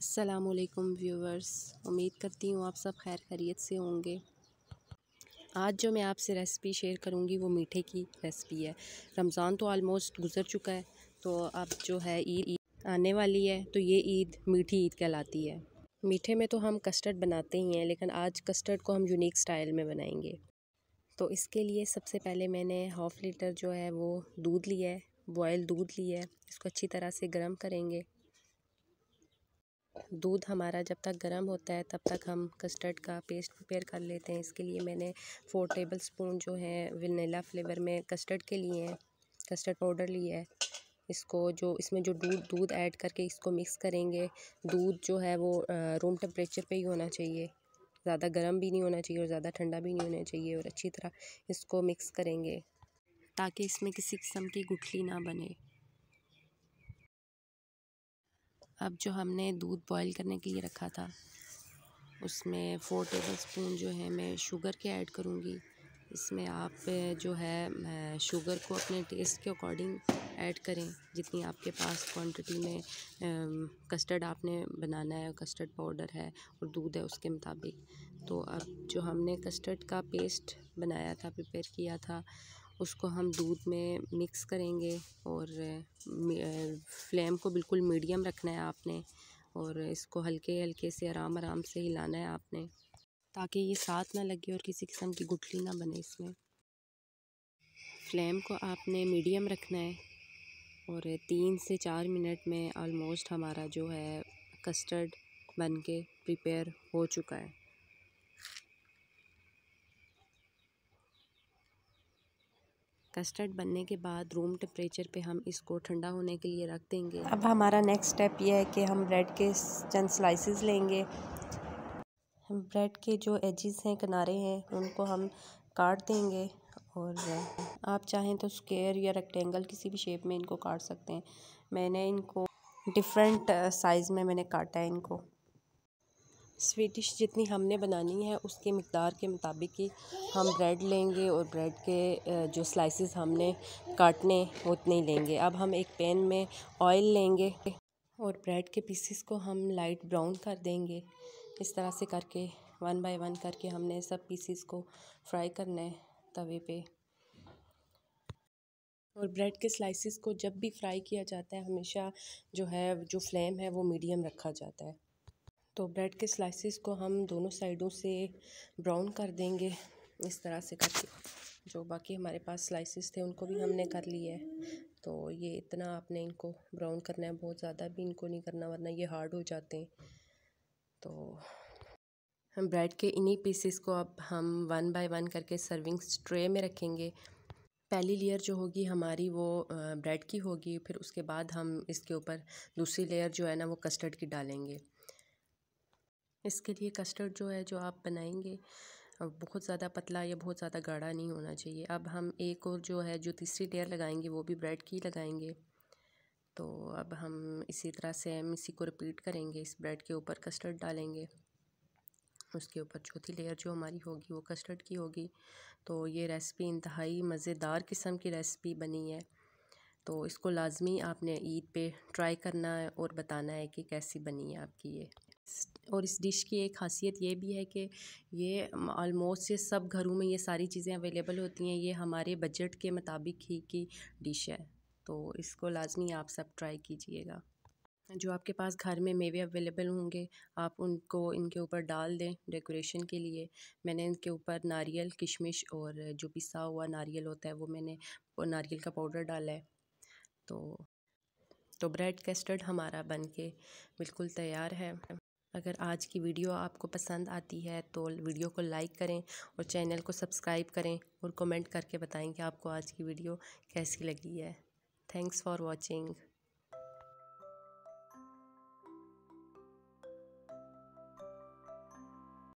असलकुम व्यूवर्स उम्मीद करती हूँ आप सब खैर खैरियत से होंगे आज जो मैं आपसे रेसिपी शेयर करूँगी वो मीठे की रेसिपी है रमज़ान तो आलमोस्ट गुज़र चुका है तो अब जो है ईद आने वाली है तो ये ईद मीठी ईद कहलाती है मीठे में तो हम कस्टर्ड बनाते ही हैं लेकिन आज कस्टर्ड को हम यूनिक स्टाइल में बनाएंगे तो इसके लिए सबसे पहले मैंने हाफ़ लीटर जो है वो दूध लिया है बॉयल दूध लिया है इसको अच्छी तरह से गर्म करेंगे दूध हमारा जब तक गर्म होता है तब तक हम कस्टर्ड का पेस्ट प्रिपेयर कर लेते हैं इसके लिए मैंने फ़ोर टेबल स्पून जो है वनीला फ्लेवर में कस्टर्ड के लिए हैं कस्टर्ड पाउडर लिया है इसको जो इसमें जो दूध दूध ऐड करके इसको मिक्स करेंगे दूध जो है वो रूम टेम्परेचर पे ही होना चाहिए ज़्यादा गर्म भी नहीं होना चाहिए और ज़्यादा ठंडा भी नहीं होना चाहिए और अच्छी तरह इसको मिक्स करेंगे ताकि इसमें किसी किस्म की गुठली ना बने अब जो हमने दूध बॉईल करने के लिए रखा था उसमें फ़ोर टेबल स्पून जो है मैं शुगर के ऐड करूँगी इसमें आप जो है शुगर को अपने टेस्ट के अकॉर्डिंग ऐड करें जितनी आपके पास क्वांटिटी में कस्टर्ड आपने बनाना है कस्टर्ड पाउडर है और दूध है उसके मुताबिक तो अब जो हमने कस्टर्ड का पेस्ट बनाया था प्रिपेयर किया था उसको हम दूध में मिक्स करेंगे और फ्लेम को बिल्कुल मीडियम रखना है आपने और इसको हल्के हल्के से आराम आराम से हिलाना है आपने ताकि ये साथ ना लगे और किसी किस्म की गुठली ना बने इसमें फ्लेम को आपने मीडियम रखना है और तीन से चार मिनट में ऑलमोस्ट हमारा जो है कस्टर्ड बन के प्रिपेयर हो चुका है कस्टर्ड बनने के बाद रूम टेम्परेचर पे हम इसको ठंडा होने के लिए रख देंगे अब हमारा नेक्स्ट स्टेप ये है कि हम ब्रेड के चंद स्लाइसेस लेंगे ब्रेड के जो एजेस हैं किनारे हैं उनको हम काट देंगे और आप चाहें तो स्केयर या रेक्टेंगल किसी भी शेप में इनको काट सकते हैं मैंने इनको डिफरेंट साइज़ में मैंने काटा है इनको स्वीटिश जितनी हमने बनानी है उसके मकदार के मुताबिक ही हम ब्रेड लेंगे और ब्रेड के जो स्लाइसेस हमने काटने उतने लेंगे अब हम एक पैन में ऑयल लेंगे और ब्रेड के पीसेस को हम लाइट ब्राउन कर देंगे इस तरह से करके वन बाय वन करके हमने सब पीसेस को फ्राई करना है तवे पे और ब्रेड के स्लाइसेस को जब भी फ्राई किया जाता है हमेशा जो है जो फ्लेम है वो मीडियम रखा जाता है तो ब्रेड के स्लाइसिस को हम दोनों साइडों से ब्राउन कर देंगे इस तरह से करके जो बाकी हमारे पास स्लाइसिस थे उनको भी हमने कर लिया है तो ये इतना आपने इनको ब्राउन करना है बहुत ज़्यादा भी इनको नहीं करना वरना ये हार्ड हो जाते हैं तो हम ब्रेड के इन्हीं पीसेस को अब हम वन बाय वन करके सर्विंग ट्रे में रखेंगे पहली लेयर जो होगी हमारी वो ब्रेड की होगी फिर उसके बाद हम इसके ऊपर दूसरी लेयर जो है ना वो कस्टर्ड की डालेंगे इसके लिए कस्टर्ड जो है जो आप बनाएंगे बहुत ज़्यादा पतला या बहुत ज़्यादा गाढ़ा नहीं होना चाहिए अब हम एक और जो है जो तीसरी लेयर लगाएंगे वो भी ब्रेड की लगाएंगे तो अब हम इसी तरह से हम इसी को रिपीट करेंगे इस ब्रेड के ऊपर कस्टर्ड डालेंगे उसके ऊपर चौथी लेयर जो हमारी होगी वो कस्टर्ड की होगी तो ये रेसिपी इंतहाई मज़ेदार किस्म की रेसिपी बनी है तो इसको लाजमी आपने ईद पर ट्राई करना है और बताना है कि कैसी बनी है आपकी ये और इस डिश की एक ख़ासियत ये भी है कि ये ऑलमोस्ट से सब घरों में ये सारी चीज़ें अवेलेबल होती हैं ये हमारे बजट के मुताबिक ही की डिश है तो इसको लाजमी आप सब ट्राई कीजिएगा जो आपके पास घर में मेवे अवेलेबल होंगे आप उनको इनके ऊपर डाल दें डेकोरेशन के लिए मैंने इनके ऊपर नारियल किशमिश और जो पिसा हुआ नारियल होता है वो मैंने नारियल का पाउडर डाला है तो तो ब्रेड कस्टर्ड हमारा बन के बिल्कुल तैयार है अगर आज की वीडियो आपको पसंद आती है तो वीडियो को लाइक करें और चैनल को सब्सक्राइब करें और कमेंट करके बताएं कि आपको आज की वीडियो कैसी लगी है थैंक्स फॉर वॉचिंग